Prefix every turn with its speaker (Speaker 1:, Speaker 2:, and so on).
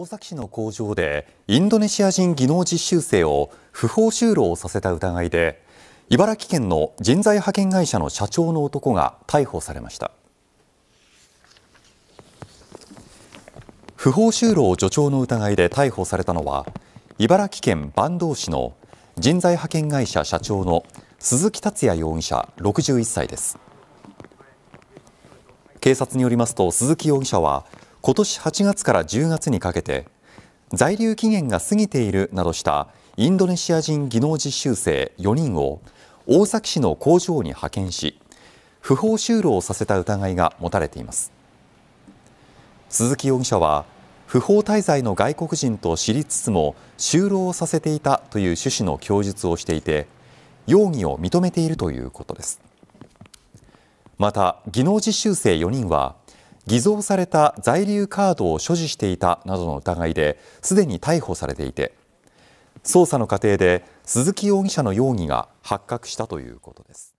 Speaker 1: 大崎市の
Speaker 2: 工場でインドネシア人技能実習生を不法就労させた疑いで茨城県の人材派遣会社の社長の男が逮捕されました不法就労助長の疑いで逮捕されたのは茨城県坂東市の人材派遣会社社長の鈴木達也容疑者61歳です警察によりますと鈴木容疑者は今年8月から10月にかけて在留期限が過ぎているなどしたインドネシア人技能実習生4人を大崎市の工場に派遣し不法就労をさせた疑いが持たれています鈴木容疑者は不法滞在の外国人と知りつつも就労をさせていたという趣旨の供述をしていて容疑を認めているということですまた技能実習生4人は偽造された在留カードを所持していたなどの疑いですでに逮捕されていて捜査の過程で鈴木容疑者の容疑が発覚したということです。